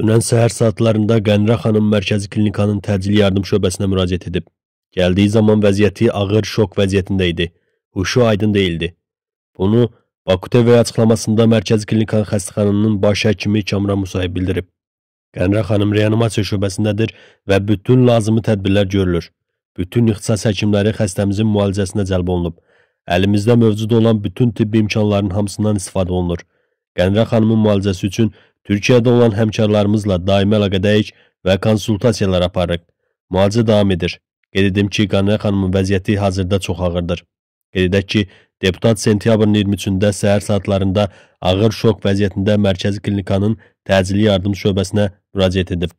Dünən səhər saatlarında Qənrə xanım Mərkəzi Klinikanın təcili yardım şöbəsinə müraciət edib. Gəldiyi zaman vəziyyəti ağır şok vəziyyətində idi. Huşu aydın deyildi. Bunu Baku TV açıqlamasında Mərkəzi Klinikanın xəstəxananın baş həkimi Kamran Musayev bildirib. Qənrə xanım reanimasiya şöbəsindədir və bütün lazımi tədbirlər görülür. Bütün ixtisas həkimləri xəstəmizin müalicəsinə cəlb olunub. Əlimizdə mövcud olan bütün tibbi imkanların hamısından istifadə olunur. Qənrə xanımın müalicəsi üçün Türkiyədə olan həmkarlarımızla daimi əlaqədəyik və konsultasiyalar aparırıq. Müalicə davam edir. Qeyd edim ki, Qanə xanımın vəziyyəti hazırda çox ağırdır. Qeyd edək ki, deputat sentyabrın 23-də səhər saatlarında ağır şok vəziyyətində Mərkəzi Klinikanın təcili yardım şöbəsinə müraciət edib.